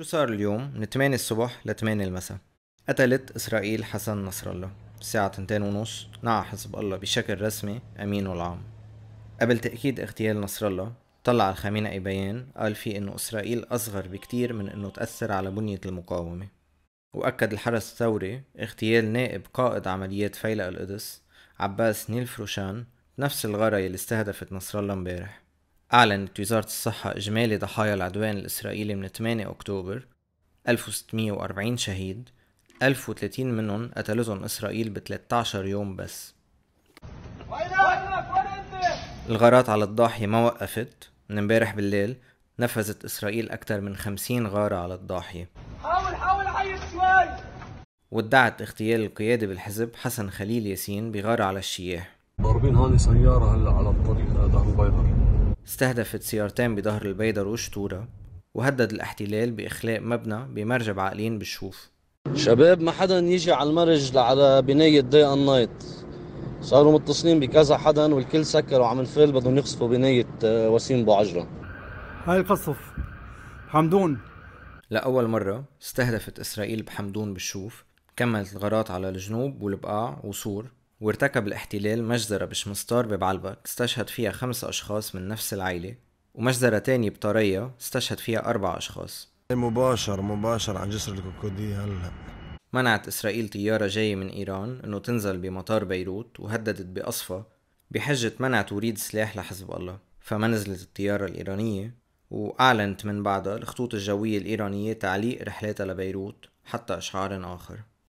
شو صار اليوم من 8 الصبح ل 8 المساء قتلت إسرائيل حسن نصر الله الساعة 2 ونص نعى حزب الله بشكل رسمي أمينه العام قبل تأكيد اغتيال نصر الله طلع الخامنئي بيان قال فيه إنه إسرائيل أصغر بكتير من إنه تأثر على بنية المقاومة وأكد الحرس الثوري اغتيال نائب قائد عمليات فيلق القدس عباس نيل فروشان نفس الغارة يلي استهدفت نصر الله امبارح أعلنت وزارة الصحة إجمالي ضحايا العدوان الإسرائيلي من 8 أكتوبر 1640 شهيد 1030 منهم قتلتهم إسرائيل ب 13 يوم بس الغارات على الضاحية ما وقفت من امبارح بالليل نفذت إسرائيل أكثر من 50 غارة على الضاحية حاول حاول عيش شوي وادعت اغتيال القيادي بالحزب حسن خليل ياسين بغارة على الشياح ضاربين هاني سيارة هلا على الطريق استهدفت سيارتين بظهر البيدر وشتورة وهدد الاحتلال بإخلاء مبنى بمرج بعقلين بالشوف شباب ما حدا يجي على المرج على بناية دي ان نايت صاروا متصلين بكذا حدا والكل سكر وعم الفيل بدهم يقصفوا بناية آه، وسيم ابو هاي قصف حمدون لأول مرة استهدفت إسرائيل بحمدون بالشوف كملت الغارات على الجنوب والبقاع وسور وارتكب الاحتلال مجزرة بشمستار ببعلبك استشهد فيها خمسة أشخاص من نفس العيلة ومجزرة تانية بطرية استشهد فيها أربع أشخاص مباشر مباشر عن جسر الكوكودي هلا منعت إسرائيل طيارة جاية من إيران إنه تنزل بمطار بيروت وهددت بأصفى بحجة منع توريد سلاح لحزب الله فما نزلت الطيارة الإيرانية وأعلنت من بعدها الخطوط الجوية الإيرانية تعليق رحلاتها لبيروت حتى إشعار آخر